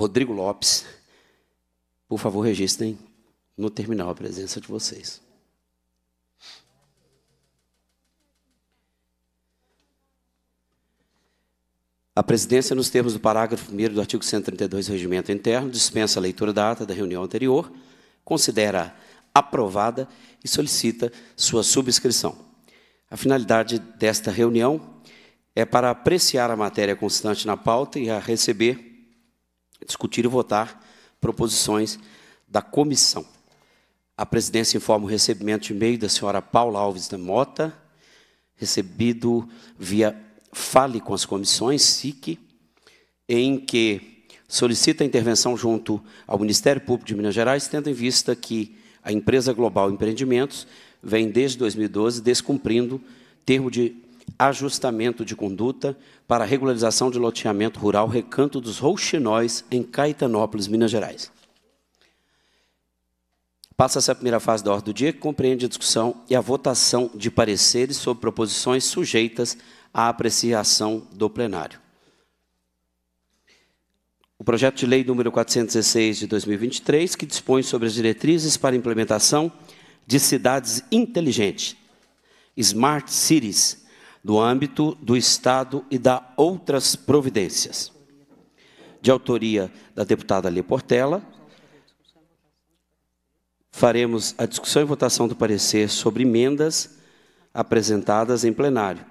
Rodrigo Lopes. Por favor, registrem no terminal a presença de vocês. A presidência, nos termos do parágrafo 1 do artigo 132 do Regimento Interno, dispensa a leitura da ata da reunião anterior, considera aprovada e solicita sua subscrição. A finalidade desta reunião é para apreciar a matéria constante na pauta e a receber discutir e votar proposições da comissão. A presidência informa o recebimento de e-mail da senhora Paula Alves da Mota, recebido via Fale com as Comissões, SIC, em que solicita intervenção junto ao Ministério Público de Minas Gerais, tendo em vista que a empresa Global Empreendimentos vem desde 2012 descumprindo termo de ajustamento de conduta para regularização de loteamento rural Recanto dos Rouxinóis, em Caetanópolis, Minas Gerais. Passa-se a primeira fase da ordem do dia, que compreende a discussão e a votação de pareceres sobre proposições sujeitas à apreciação do plenário. O projeto de lei número 416 de 2023, que dispõe sobre as diretrizes para implementação de cidades inteligentes, Smart Cities, do âmbito do Estado e da outras providências. De autoria da deputada Lia Portela, faremos a discussão e votação do parecer sobre emendas apresentadas em plenário.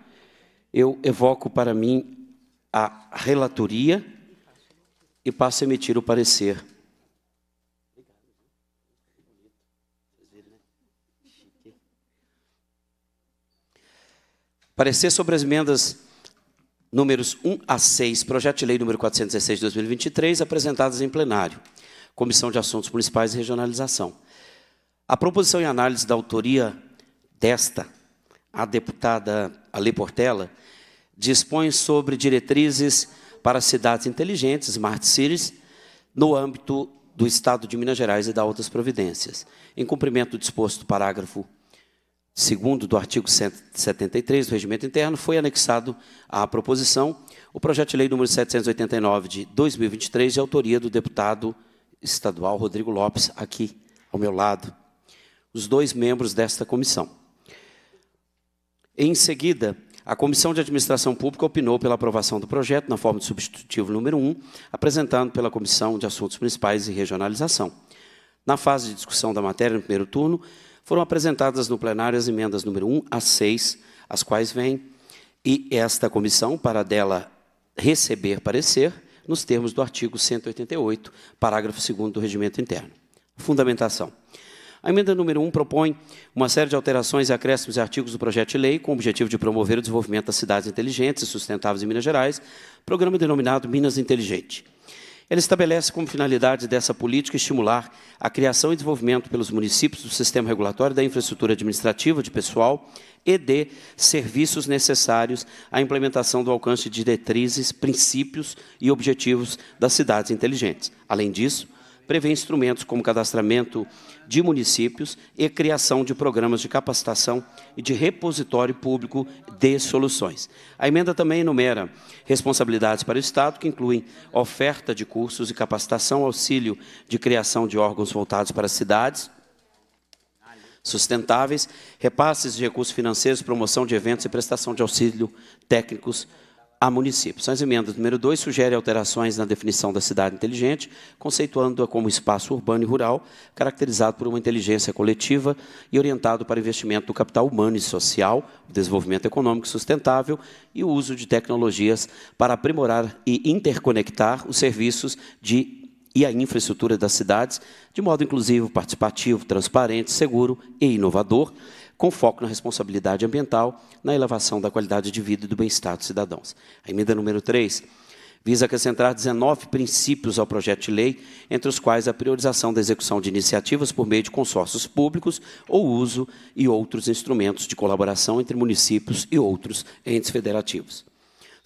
Eu evoco para mim a relatoria e passo a emitir o parecer. Parecer sobre as emendas números 1 a 6, projeto de lei número 416 de 2023, apresentadas em plenário. Comissão de Assuntos Municipais e Regionalização. A proposição e análise da autoria desta, a deputada Ale Portela, dispõe sobre diretrizes para cidades inteligentes, smart cities, no âmbito do Estado de Minas Gerais e da outras providências. Em cumprimento do disposto do parágrafo segundo do artigo 173 do Regimento Interno, foi anexado à proposição o projeto de lei número 789 de 2023, de autoria do deputado estadual Rodrigo Lopes, aqui ao meu lado, os dois membros desta comissão. Em seguida, a Comissão de Administração Pública opinou pela aprovação do projeto na forma de substitutivo número 1, apresentado pela Comissão de Assuntos Municipais e Regionalização. Na fase de discussão da matéria, no primeiro turno, foram apresentadas no plenário as emendas número 1 a 6, as quais vêm, e esta comissão, para dela receber parecer, nos termos do artigo 188, parágrafo 2 do Regimento Interno. Fundamentação. A emenda número 1 propõe uma série de alterações e acréscimos e artigos do projeto de lei com o objetivo de promover o desenvolvimento das cidades inteligentes e sustentáveis em Minas Gerais, programa denominado Minas Inteligente. Ela estabelece como finalidade dessa política estimular a criação e desenvolvimento pelos municípios do sistema regulatório da infraestrutura administrativa de pessoal e de serviços necessários à implementação do alcance de diretrizes, princípios e objetivos das cidades inteligentes. Além disso, prevê instrumentos como cadastramento de municípios e criação de programas de capacitação e de repositório público de soluções. A emenda também enumera responsabilidades para o Estado, que incluem oferta de cursos e capacitação, auxílio de criação de órgãos voltados para cidades, sustentáveis, repasses de recursos financeiros, promoção de eventos e prestação de auxílio técnicos a municípios. São as emendas número 2, sugere alterações na definição da cidade inteligente, conceituando-a como espaço urbano e rural, caracterizado por uma inteligência coletiva e orientado para investimento do capital humano e social, desenvolvimento econômico sustentável e o uso de tecnologias para aprimorar e interconectar os serviços de e a infraestrutura das cidades, de modo inclusivo, participativo, transparente, seguro e inovador, com foco na responsabilidade ambiental, na elevação da qualidade de vida e do bem-estar dos cidadãos. A emenda número 3 visa acrescentar 19 princípios ao projeto de lei, entre os quais a priorização da execução de iniciativas por meio de consórcios públicos ou uso e outros instrumentos de colaboração entre municípios e outros entes federativos.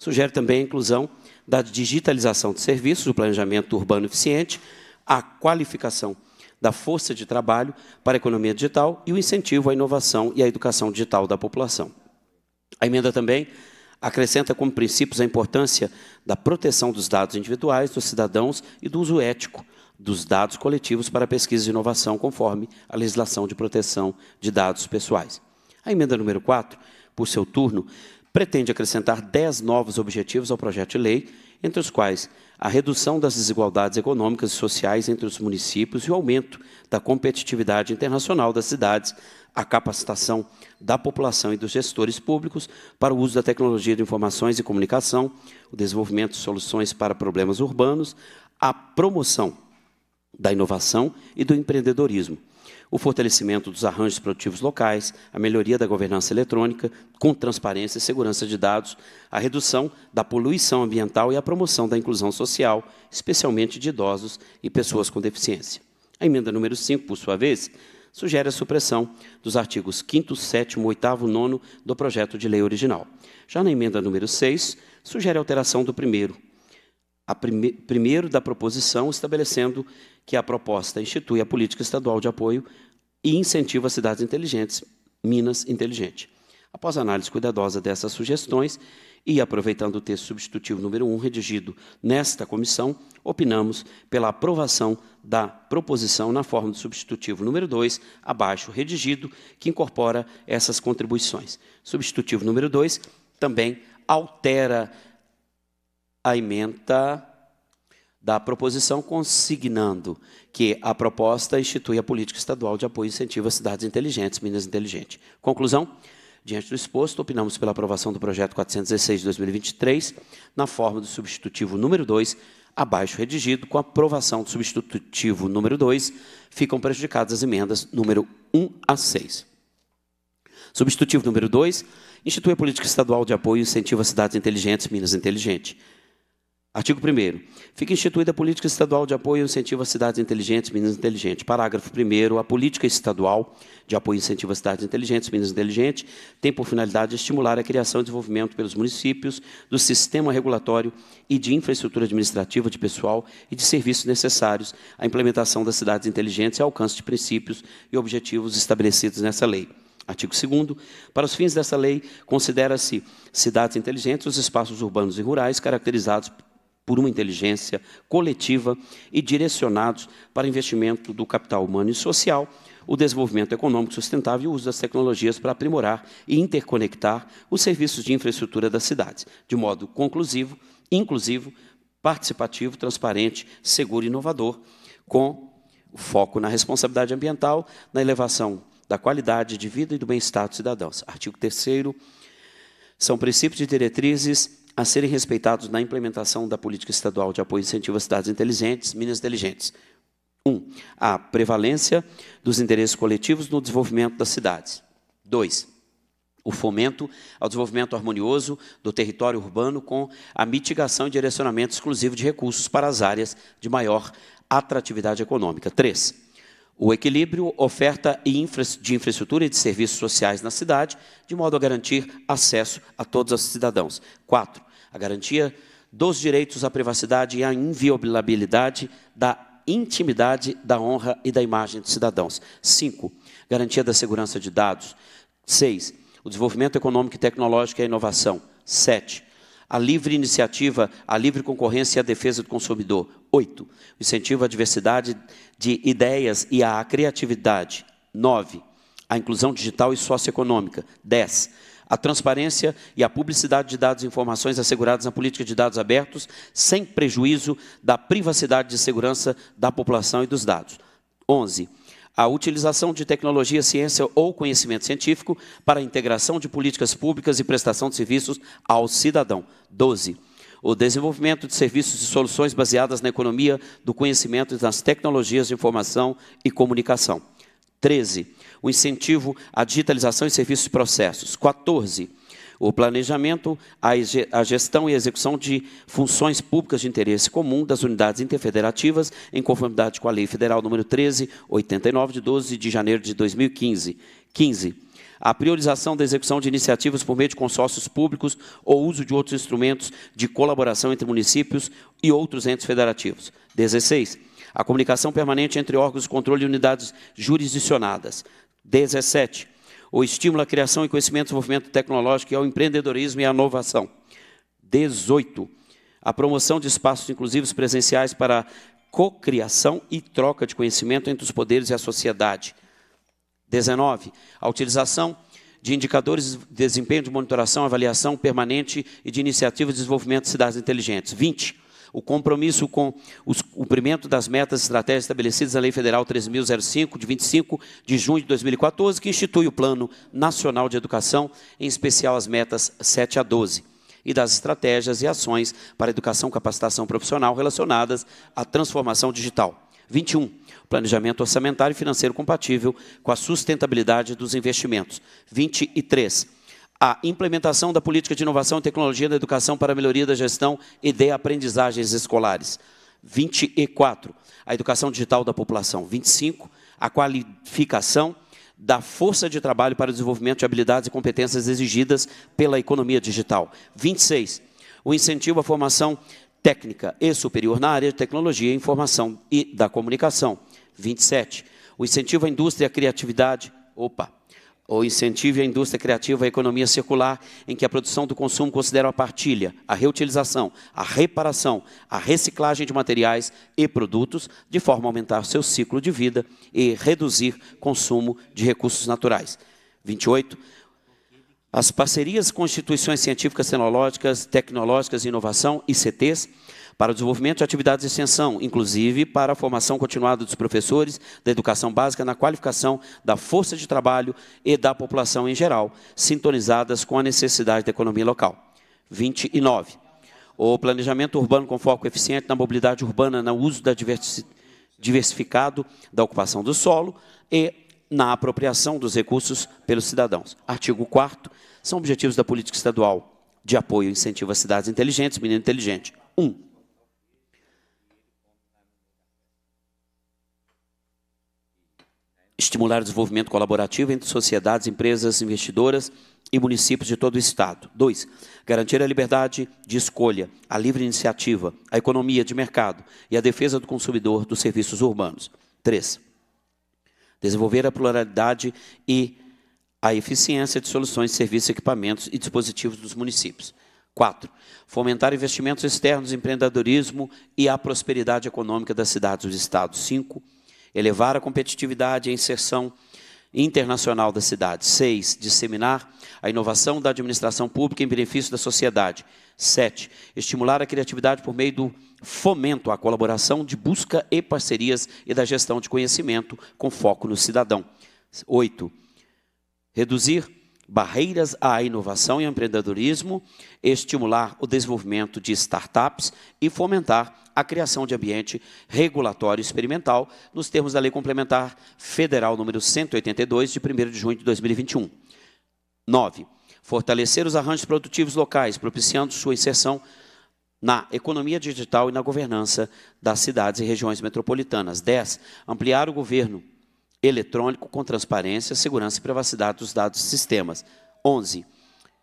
Sugere também a inclusão da digitalização de serviços, o planejamento urbano eficiente, a qualificação da força de trabalho para a economia digital e o incentivo à inovação e à educação digital da população. A emenda também acrescenta como princípios a importância da proteção dos dados individuais dos cidadãos e do uso ético dos dados coletivos para pesquisa e inovação, conforme a legislação de proteção de dados pessoais. A emenda número 4, por seu turno, pretende acrescentar 10 novos objetivos ao projeto de lei, entre os quais a redução das desigualdades econômicas e sociais entre os municípios e o aumento da competitividade internacional das cidades, a capacitação da população e dos gestores públicos para o uso da tecnologia de informações e comunicação, o desenvolvimento de soluções para problemas urbanos, a promoção da inovação e do empreendedorismo o fortalecimento dos arranjos produtivos locais, a melhoria da governança eletrônica, com transparência e segurança de dados, a redução da poluição ambiental e a promoção da inclusão social, especialmente de idosos e pessoas com deficiência. A emenda número 5, por sua vez, sugere a supressão dos artigos 5º, 7º, 8º, 9 do projeto de lei original. Já na emenda número 6, sugere a alteração do primeiro, a prime, primeiro da proposição, estabelecendo que a proposta institui a política estadual de apoio e às cidades inteligentes, Minas inteligente. Após análise cuidadosa dessas sugestões e aproveitando o texto substitutivo número 1 redigido nesta comissão, opinamos pela aprovação da proposição na forma do substitutivo número 2, abaixo redigido, que incorpora essas contribuições. Substitutivo número 2 também altera a emenda da proposição, consignando que a proposta institui a política estadual de apoio e incentivo às cidades inteligentes, Minas Inteligente. Conclusão? Diante do exposto, opinamos pela aprovação do projeto 416 de 2023, na forma do substitutivo número 2, abaixo redigido, com a aprovação do substitutivo número 2, ficam prejudicadas as emendas número 1 a 6. Substitutivo número 2, institui a política estadual de apoio e incentivo às cidades inteligentes, Minas Inteligente. Artigo 1. Fica instituída a política estadual de apoio e incentivo às cidades inteligentes, meninas inteligentes. Parágrafo 1. A política estadual de apoio e incentivo às cidades inteligentes, meninas inteligentes, tem por finalidade estimular a criação e desenvolvimento pelos municípios do sistema regulatório e de infraestrutura administrativa de pessoal e de serviços necessários à implementação das cidades inteligentes e ao alcance de princípios e objetivos estabelecidos nessa lei. Artigo 2 Para os fins dessa lei, considera-se cidades inteligentes os espaços urbanos e rurais caracterizados por uma inteligência coletiva e direcionados para investimento do capital humano e social, o desenvolvimento econômico sustentável e o uso das tecnologias para aprimorar e interconectar os serviços de infraestrutura das cidades, de modo conclusivo, inclusivo, participativo, transparente, seguro e inovador, com foco na responsabilidade ambiental, na elevação da qualidade de vida e do bem-estar dos cidadãos. Artigo 3 são princípios e diretrizes a serem respeitados na implementação da política estadual de apoio e incentivo às cidades inteligentes, Minas Inteligentes. Um, a prevalência dos interesses coletivos no desenvolvimento das cidades. dois, O fomento ao desenvolvimento harmonioso do território urbano com a mitigação e direcionamento exclusivo de recursos para as áreas de maior atratividade econômica. três o equilíbrio oferta de infraestrutura e de serviços sociais na cidade, de modo a garantir acesso a todos os cidadãos. Quatro, a garantia dos direitos à privacidade e à inviolabilidade da intimidade, da honra e da imagem dos cidadãos. Cinco, garantia da segurança de dados. Seis, o desenvolvimento econômico e tecnológico e a inovação. Sete, a livre iniciativa, a livre concorrência e a defesa do consumidor. Oito, incentivo à diversidade de ideias e à criatividade. Nove, a inclusão digital e socioeconômica. Dez, a transparência e a publicidade de dados e informações asseguradas na política de dados abertos, sem prejuízo da privacidade e segurança da população e dos dados. Onze, a utilização de tecnologia, ciência ou conhecimento científico para a integração de políticas públicas e prestação de serviços ao cidadão. 12. O desenvolvimento de serviços e soluções baseadas na economia do conhecimento e nas tecnologias de informação e comunicação. 13. O incentivo à digitalização e serviços e processos. 14 o planejamento, a gestão e execução de funções públicas de interesse comum das unidades interfederativas, em conformidade com a Lei Federal nº 1389, de 12 de janeiro de 2015. 15 a priorização da execução de iniciativas por meio de consórcios públicos ou uso de outros instrumentos de colaboração entre municípios e outros entes federativos. 16. A comunicação permanente entre órgãos de controle e unidades jurisdicionadas. 17 o estímulo à criação e conhecimento do desenvolvimento tecnológico e ao empreendedorismo e à inovação. 18. A promoção de espaços inclusivos presenciais para cocriação e troca de conhecimento entre os poderes e a sociedade. 19. A utilização de indicadores de desempenho de monitoração, avaliação permanente e de iniciativas de desenvolvimento de cidades inteligentes. 20 o compromisso com o cumprimento das metas estratégicas estabelecidas na Lei Federal 3.005, de 25 de junho de 2014, que institui o Plano Nacional de Educação, em especial as metas 7 a 12 e das estratégias e ações para educação e capacitação profissional relacionadas à transformação digital. 21. Planejamento orçamentário e financeiro compatível com a sustentabilidade dos investimentos. 23 a implementação da política de inovação e tecnologia da educação para a melhoria da gestão e de aprendizagens escolares. 24, a educação digital da população. 25, a qualificação da força de trabalho para o desenvolvimento de habilidades e competências exigidas pela economia digital. 26, o incentivo à formação técnica e superior na área de tecnologia, informação e da comunicação. 27, o incentivo à indústria, e à criatividade, opa, ou incentive a indústria criativa e a economia circular, em que a produção do consumo considera a partilha, a reutilização, a reparação, a reciclagem de materiais e produtos, de forma a aumentar seu ciclo de vida e reduzir consumo de recursos naturais. 28. As parcerias com instituições científicas, tecnológicas, tecnológicas e inovação, ICTs, para o desenvolvimento de atividades de extensão, inclusive para a formação continuada dos professores da educação básica na qualificação da força de trabalho e da população em geral, sintonizadas com a necessidade da economia local. 29. O planejamento urbano com foco eficiente na mobilidade urbana, no uso da diversificado da ocupação do solo e na apropriação dos recursos pelos cidadãos. Artigo 4 são objetivos da política estadual de apoio e incentivo às cidades inteligentes, menino inteligente. 1. Um, estimular o desenvolvimento colaborativo entre sociedades, empresas, investidoras e municípios de todo o Estado. 2. Garantir a liberdade de escolha, a livre iniciativa, a economia de mercado e a defesa do consumidor dos serviços urbanos. 3. Desenvolver a pluralidade e a eficiência de soluções, serviços, equipamentos e dispositivos dos municípios. 4. Fomentar investimentos externos, empreendedorismo e a prosperidade econômica das cidades e dos estados. 5 elevar a competitividade e a inserção internacional da cidade. 6. Disseminar a inovação da administração pública em benefício da sociedade. 7. Estimular a criatividade por meio do fomento à colaboração de busca e parcerias e da gestão de conhecimento com foco no cidadão. 8. Reduzir barreiras à inovação e ao empreendedorismo, estimular o desenvolvimento de startups e fomentar a criação de ambiente regulatório experimental nos termos da Lei Complementar Federal número 182 de 1 de junho de 2021. 9. Fortalecer os arranjos produtivos locais, propiciando sua inserção na economia digital e na governança das cidades e regiões metropolitanas. 10. Ampliar o governo eletrônico com transparência, segurança e privacidade dos dados e sistemas. 11.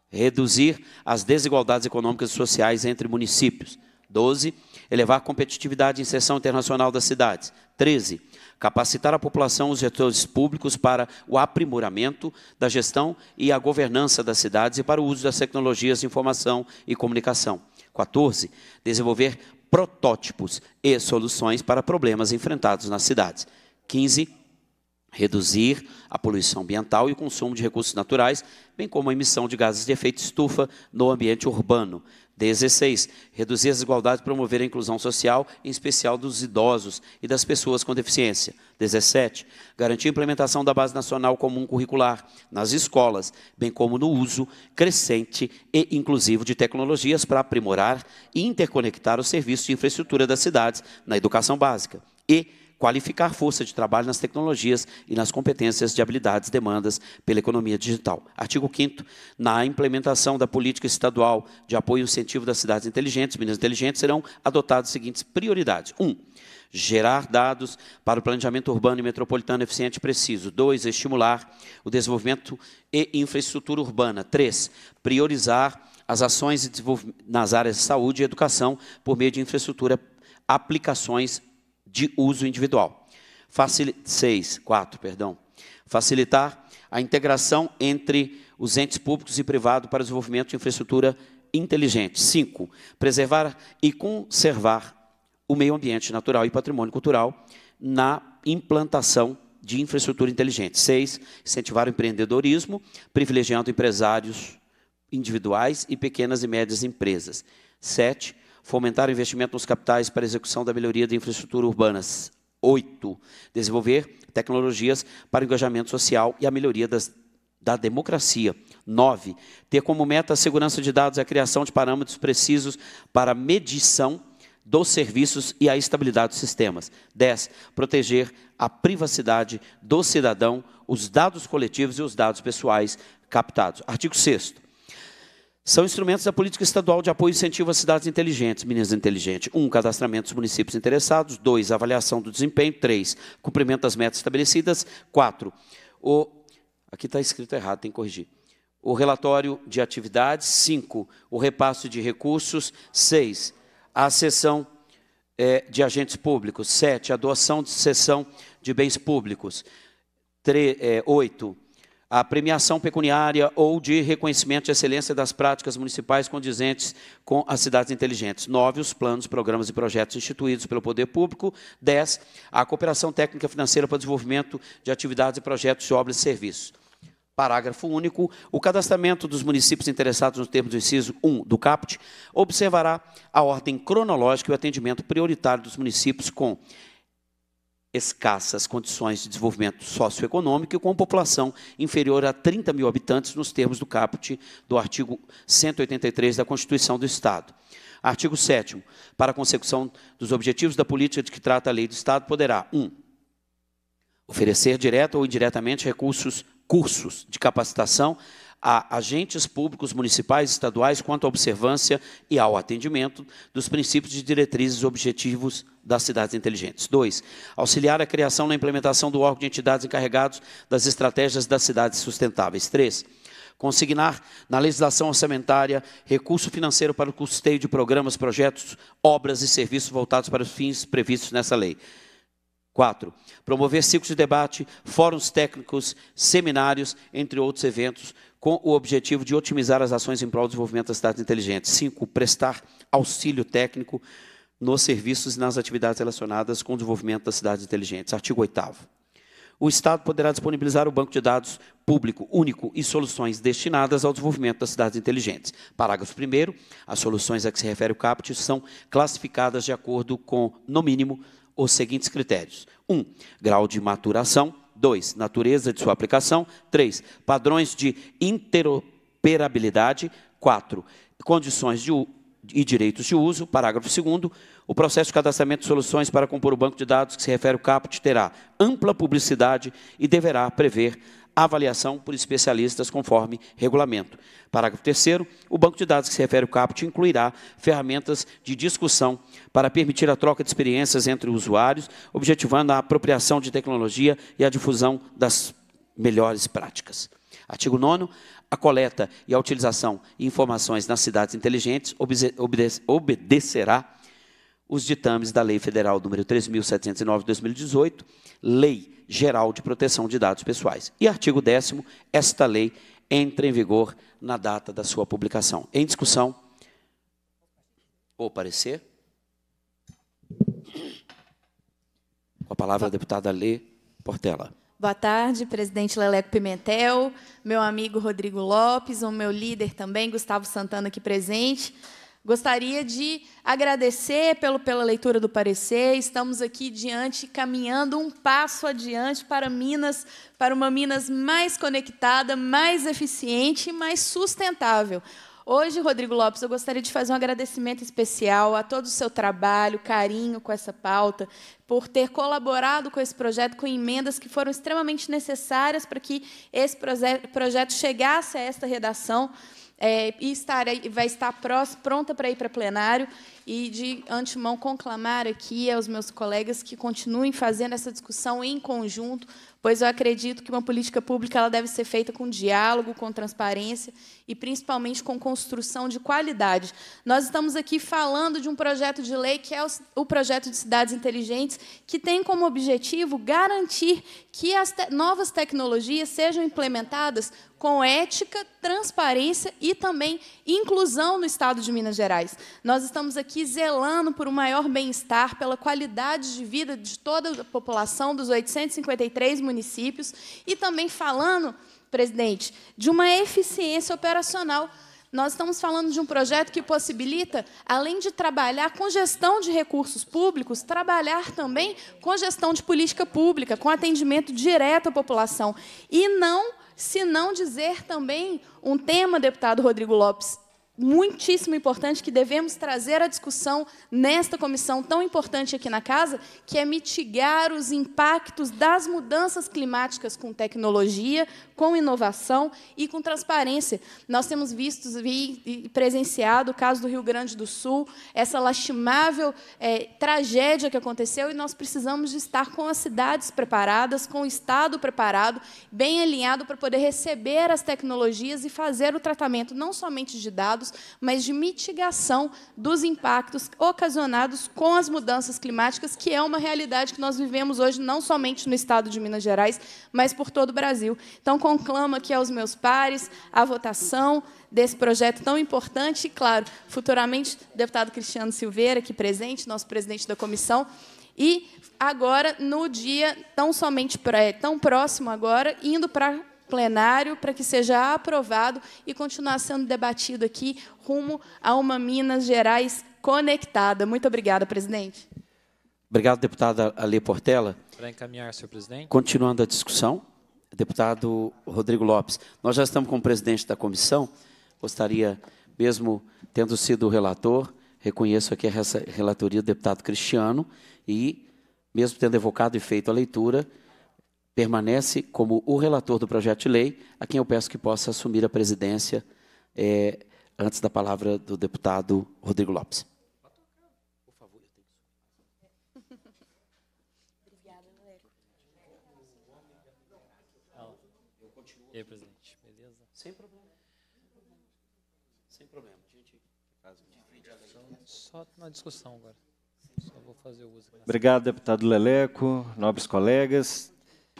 Reduzir as desigualdades econômicas e sociais entre municípios. 12. Elevar a competitividade e inserção internacional das cidades. 13. Capacitar a população e os gestores públicos para o aprimoramento da gestão e a governança das cidades e para o uso das tecnologias de informação e comunicação. 14. Desenvolver protótipos e soluções para problemas enfrentados nas cidades. 15 reduzir a poluição ambiental e o consumo de recursos naturais, bem como a emissão de gases de efeito estufa no ambiente urbano. 16. Reduzir as desigualdades e promover a inclusão social, em especial dos idosos e das pessoas com deficiência. 17. Garantir a implementação da Base Nacional Comum Curricular nas escolas, bem como no uso crescente e inclusivo de tecnologias para aprimorar e interconectar o serviço de infraestrutura das cidades na educação básica. E qualificar força de trabalho nas tecnologias e nas competências de habilidades demandas pela economia digital. Artigo 5 na implementação da política estadual de apoio e incentivo das cidades inteligentes, Minas Inteligentes, serão adotadas as seguintes prioridades. 1. Um, gerar dados para o planejamento urbano e metropolitano eficiente e preciso. 2. Estimular o desenvolvimento e infraestrutura urbana. 3. Priorizar as ações nas áreas de saúde e educação por meio de infraestrutura, aplicações de uso individual. Facil... Seis, quatro, perdão. Facilitar a integração entre os entes públicos e privados para o desenvolvimento de infraestrutura inteligente. Cinco, preservar e conservar o meio ambiente natural e patrimônio cultural na implantação de infraestrutura inteligente. Seis, incentivar o empreendedorismo, privilegiando empresários individuais e pequenas e médias empresas. Sete, Fomentar o investimento nos capitais para execução da melhoria de infraestrutura urbanas. 8. Desenvolver tecnologias para engajamento social e a melhoria das, da democracia. 9. Ter como meta a segurança de dados e a criação de parâmetros precisos para medição dos serviços e a estabilidade dos sistemas. 10. Proteger a privacidade do cidadão, os dados coletivos e os dados pessoais captados. Artigo 6 são instrumentos da política estadual de apoio e incentivo às cidades inteligentes, Minas inteligentes: Um, cadastramento dos municípios interessados. dois, Avaliação do desempenho. três, Cumprimento das metas estabelecidas. quatro, O... Aqui está escrito errado, tem que corrigir o relatório de atividades, cinco, o repasse de recursos, seis, a cessão é, de agentes públicos, sete, a doação de cessão de bens públicos, é, oito a premiação pecuniária ou de reconhecimento de excelência das práticas municipais condizentes com as cidades inteligentes. nove Os planos, programas e projetos instituídos pelo poder público. dez A cooperação técnica financeira para o desenvolvimento de atividades e projetos de obras e serviços. Parágrafo único. O cadastramento dos municípios interessados no termo do inciso 1 do CAPT observará a ordem cronológica e o atendimento prioritário dos municípios com escassas condições de desenvolvimento socioeconômico e com população inferior a 30 mil habitantes, nos termos do caput do artigo 183 da Constituição do Estado. Artigo 7. Para a consecução dos objetivos da política de que trata a lei do Estado, poderá 1. Um, oferecer direta ou indiretamente recursos, cursos de capacitação a agentes públicos municipais e estaduais quanto à observância e ao atendimento dos princípios de diretrizes e objetivos das cidades inteligentes. 2. Auxiliar a criação na implementação do órgão de entidades encarregados das estratégias das cidades sustentáveis. 3 consignar na legislação orçamentária recurso financeiro para o custeio de programas, projetos, obras e serviços voltados para os fins previstos nessa lei. 4. Promover ciclos de debate, fóruns técnicos, seminários, entre outros eventos, com o objetivo de otimizar as ações em prol do desenvolvimento das cidades inteligentes. Cinco, prestar auxílio técnico nos serviços e nas atividades relacionadas com o desenvolvimento das cidades inteligentes. Artigo 8 O Estado poderá disponibilizar o banco de dados público único e soluções destinadas ao desenvolvimento das cidades inteligentes. Parágrafo 1 As soluções a que se refere o CAPT são classificadas de acordo com, no mínimo, os seguintes critérios. 1. Um, grau de maturação 2. Natureza de sua aplicação. 3. Padrões de interoperabilidade. 4. Condições de, e direitos de uso. Parágrafo 2. O processo de cadastramento de soluções para compor o banco de dados que se refere ao CAPT terá ampla publicidade e deverá prever avaliação por especialistas conforme regulamento. Parágrafo 3 o banco de dados que se refere ao caput incluirá ferramentas de discussão para permitir a troca de experiências entre usuários, objetivando a apropriação de tecnologia e a difusão das melhores práticas. Artigo 9 a coleta e a utilização de informações nas cidades inteligentes obedecerá os ditames da Lei Federal nº 3.709/2018, de Lei Geral de Proteção de Dados Pessoais. E artigo 10 esta lei entra em vigor na data da sua publicação. Em discussão O parecer? Com a palavra a deputada Lê Portela. Boa tarde, presidente Leleco Pimentel, meu amigo Rodrigo Lopes, o meu líder também, Gustavo Santana, aqui presente. Gostaria de agradecer pelo, pela leitura do parecer. Estamos aqui diante, caminhando um passo adiante para Minas, para uma Minas mais conectada, mais eficiente e mais sustentável. Hoje, Rodrigo Lopes, eu gostaria de fazer um agradecimento especial a todo o seu trabalho, carinho com essa pauta, por ter colaborado com esse projeto, com emendas que foram extremamente necessárias para que esse projeto chegasse a esta redação é, e estarei, vai estar prós, pronta para ir para plenário. E, de antemão, conclamar aqui aos meus colegas que continuem fazendo essa discussão em conjunto, pois eu acredito que uma política pública ela deve ser feita com diálogo, com transparência e principalmente com construção de qualidade. Nós estamos aqui falando de um projeto de lei que é o projeto de cidades inteligentes, que tem como objetivo garantir que as te novas tecnologias sejam implementadas com ética, transparência e também inclusão no Estado de Minas Gerais. Nós estamos aqui zelando por um maior bem-estar, pela qualidade de vida de toda a população dos 853 municípios e também falando presidente, de uma eficiência operacional. Nós estamos falando de um projeto que possibilita, além de trabalhar com gestão de recursos públicos, trabalhar também com gestão de política pública, com atendimento direto à população. E não, se não dizer também um tema, deputado Rodrigo Lopes, muitíssimo importante que devemos trazer à discussão nesta comissão tão importante aqui na casa, que é mitigar os impactos das mudanças climáticas com tecnologia, com inovação e com transparência. Nós temos visto e presenciado o caso do Rio Grande do Sul, essa lastimável é, tragédia que aconteceu, e nós precisamos de estar com as cidades preparadas, com o Estado preparado, bem alinhado para poder receber as tecnologias e fazer o tratamento não somente de dados, mas de mitigação dos impactos ocasionados com as mudanças climáticas, que é uma realidade que nós vivemos hoje não somente no estado de Minas Gerais, mas por todo o Brasil. Então, com conclamo aqui aos meus pares a votação desse projeto tão importante. E, claro, futuramente, deputado Cristiano Silveira, aqui presente, nosso presidente da comissão. E agora, no dia tão somente pré, tão próximo agora, indo para plenário para que seja aprovado e continuar sendo debatido aqui rumo a uma Minas Gerais conectada. Muito obrigada, presidente. Obrigado, deputada Alê Portela. Para encaminhar, senhor presidente. Continuando a discussão deputado Rodrigo Lopes. Nós já estamos com o presidente da comissão, gostaria, mesmo tendo sido relator, reconheço aqui a relatoria do deputado Cristiano e, mesmo tendo evocado e feito a leitura, permanece como o relator do projeto de lei, a quem eu peço que possa assumir a presidência é, antes da palavra do deputado Rodrigo Lopes. só na discussão agora. Só vou fazer o uso. Obrigado, deputado Leleco, nobres colegas.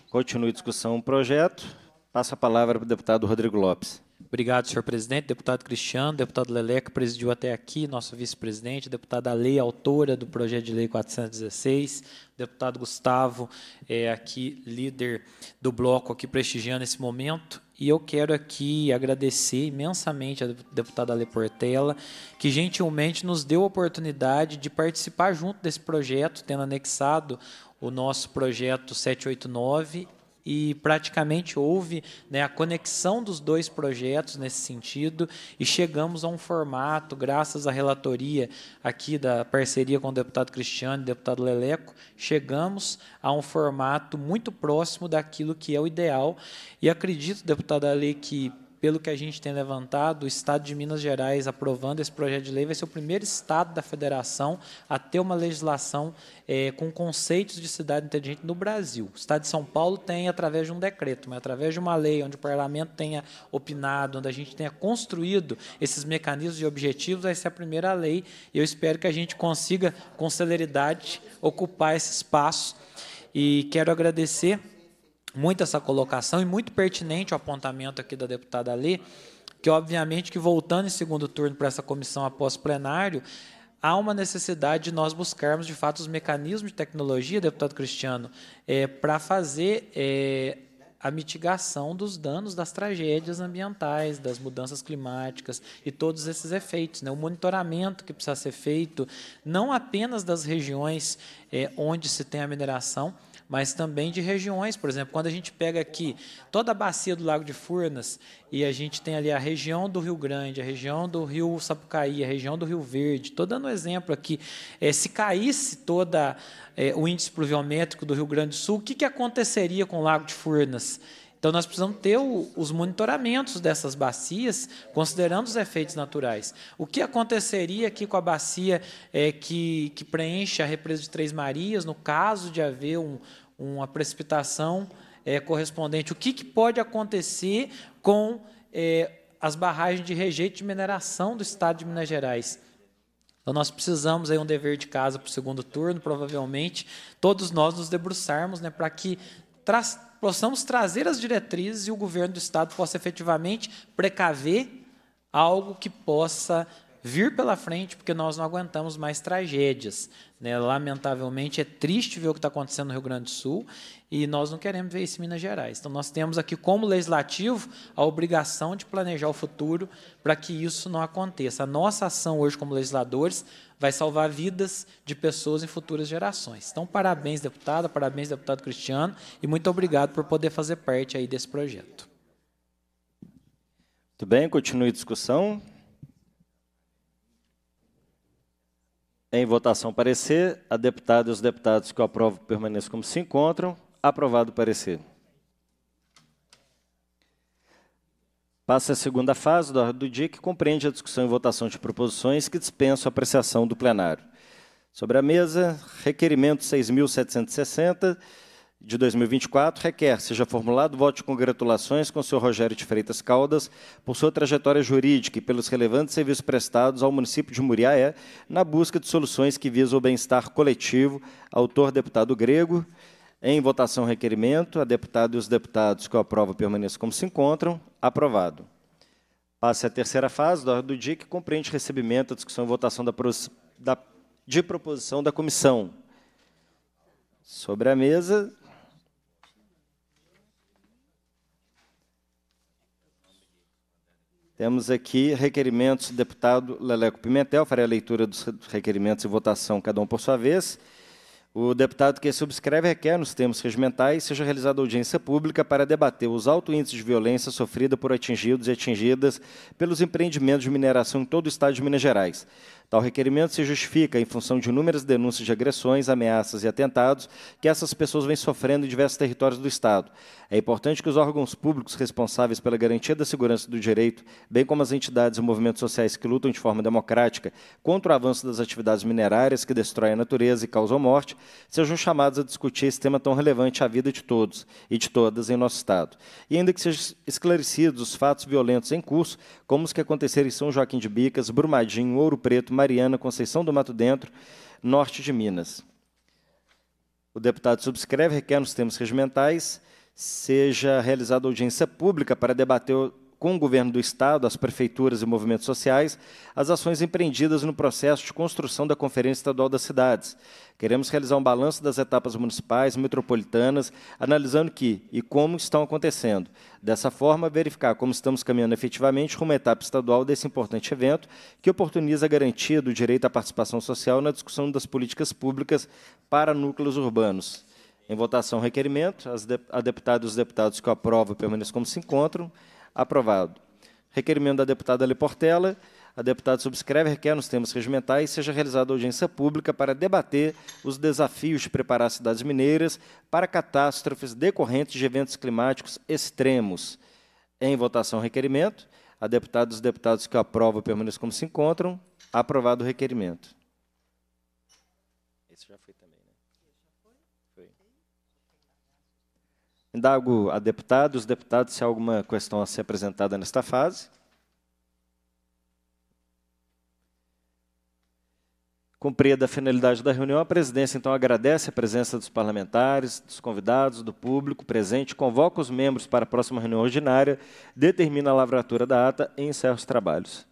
Continue a discussão o projeto. Passo a palavra para o deputado Rodrigo Lopes. Obrigado, senhor presidente, deputado Cristiano, deputado Leleco, que presidiu até aqui, nosso vice-presidente, deputada Lei, autora do projeto de lei 416, deputado Gustavo, é, aqui líder do bloco, aqui prestigiando esse momento. E eu quero aqui agradecer imensamente a deputada Ale Portela, que gentilmente nos deu a oportunidade de participar junto desse projeto, tendo anexado o nosso projeto 789 e praticamente houve né, a conexão dos dois projetos nesse sentido e chegamos a um formato, graças à relatoria aqui da parceria com o deputado Cristiano e deputado Leleco, chegamos a um formato muito próximo daquilo que é o ideal e acredito, deputado Ale, que pelo que a gente tem levantado, o Estado de Minas Gerais aprovando esse projeto de lei vai ser o primeiro Estado da Federação a ter uma legislação é, com conceitos de cidade inteligente no Brasil. O Estado de São Paulo tem através de um decreto, mas através de uma lei onde o parlamento tenha opinado, onde a gente tenha construído esses mecanismos e objetivos, essa é a primeira lei. E eu espero que a gente consiga, com celeridade, ocupar esse espaço. E quero agradecer muito essa colocação e muito pertinente o apontamento aqui da deputada ali, que obviamente que voltando em segundo turno para essa comissão após plenário, há uma necessidade de nós buscarmos de fato os mecanismos de tecnologia, deputado Cristiano, é, para fazer é, a mitigação dos danos das tragédias ambientais, das mudanças climáticas e todos esses efeitos. Né? O monitoramento que precisa ser feito, não apenas das regiões é, onde se tem a mineração, mas também de regiões. Por exemplo, quando a gente pega aqui toda a bacia do Lago de Furnas e a gente tem ali a região do Rio Grande, a região do Rio Sapucaí, a região do Rio Verde, estou dando um exemplo aqui. É, se caísse todo é, o índice pluviométrico do Rio Grande do Sul, o que, que aconteceria com o Lago de Furnas? Então, nós precisamos ter o, os monitoramentos dessas bacias, considerando os efeitos naturais. O que aconteceria aqui com a bacia é, que, que preenche a represa de Três Marias, no caso de haver um, uma precipitação é, correspondente? O que, que, pode acontecer com é, as barragens de rejeito de mineração do Estado de Minas Gerais? Então, nós precisamos aí um dever de casa para o segundo turno, provavelmente, todos nós nos debruçarmos né, para que possamos trazer as diretrizes e o governo do Estado possa efetivamente precaver algo que possa vir pela frente, porque nós não aguentamos mais tragédias. Né? Lamentavelmente, é triste ver o que está acontecendo no Rio Grande do Sul e nós não queremos ver isso em Minas Gerais. Então, nós temos aqui, como legislativo, a obrigação de planejar o futuro para que isso não aconteça. A nossa ação hoje, como legisladores, vai salvar vidas de pessoas em futuras gerações. Então, parabéns, deputada, parabéns, deputado Cristiano, e muito obrigado por poder fazer parte aí desse projeto. Muito bem, continue a discussão. Em votação, parecer. A deputada e os deputados que aprovam permaneçam como se encontram. Aprovado o parecer. Passa a segunda fase da ordem do dia, que compreende a discussão e votação de proposições que dispensam a apreciação do plenário. Sobre a mesa, requerimento 6.760 de 2024 requer seja formulado voto de congratulações com o senhor Rogério de Freitas Caldas por sua trajetória jurídica e pelos relevantes serviços prestados ao município de Muriaé na busca de soluções que visam o bem-estar coletivo. Autor deputado Grego. Em votação, requerimento. A deputada e os deputados que o aprovam permaneçam como se encontram. Aprovado. Passa a terceira fase da ordem do dia, que compreende recebimento, discussão e votação da, da, de proposição da comissão. Sobre a mesa, Temos aqui requerimentos do deputado Leleco Pimentel. Farei a leitura dos requerimentos e votação, cada um por sua vez. O deputado que subscreve requer, nos termos regimentais, seja realizada audiência pública para debater os altos índices de violência sofrida por atingidos e atingidas pelos empreendimentos de mineração em todo o estado de Minas Gerais. Tal requerimento se justifica em função de inúmeras denúncias de agressões, ameaças e atentados que essas pessoas vêm sofrendo em diversos territórios do Estado. É importante que os órgãos públicos responsáveis pela garantia da segurança do direito, bem como as entidades e movimentos sociais que lutam de forma democrática contra o avanço das atividades minerárias que destroem a natureza e causam morte, sejam chamados a discutir esse tema tão relevante à vida de todos e de todas em nosso Estado. E ainda que sejam esclarecidos os fatos violentos em curso, como os que aconteceram em São Joaquim de Bicas, Brumadinho, Ouro Preto, Mariana, Conceição do Mato Dentro, norte de Minas. O deputado subscreve, requer nos termos regimentais, seja realizada audiência pública para debater com o governo do Estado, as prefeituras e movimentos sociais, as ações empreendidas no processo de construção da Conferência Estadual das Cidades. Queremos realizar um balanço das etapas municipais, metropolitanas, analisando que e como estão acontecendo. Dessa forma, verificar como estamos caminhando efetivamente rumo à etapa estadual desse importante evento, que oportuniza a garantia do direito à participação social na discussão das políticas públicas para núcleos urbanos. Em votação, requerimento. As de a deputada e os deputados que aprovam permaneçam como se encontram. Aprovado. Requerimento da deputada Portela. A deputada subscreve requer nos termos regimentais seja realizada audiência pública para debater os desafios de preparar as cidades mineiras para catástrofes decorrentes de eventos climáticos extremos. Em votação, requerimento. A deputada e os deputados que aprovam permaneçam como se encontram. Aprovado o requerimento. Indago a deputado, os deputados, se há alguma questão a ser apresentada nesta fase. Cumprida a finalidade da reunião, a presidência então agradece a presença dos parlamentares, dos convidados, do público presente, convoca os membros para a próxima reunião ordinária, determina a lavratura da ata e encerra os trabalhos.